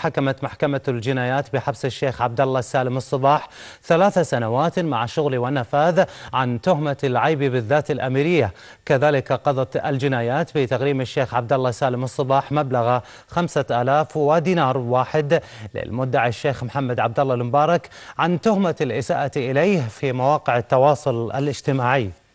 حكمت محكمة الجنايات بحبس الشيخ عبد الله السالم الصباح ثلاث سنوات مع شغل ونفاذ عن تهمة العيب بالذات الأميرية كذلك قضت الجنايات بتغريم الشيخ عبد الله سالم الصباح مبلغ 5000 ودينار واحد للمدعي الشيخ محمد عبد الله المبارك عن تهمة الإساءة إليه في مواقع التواصل الاجتماعي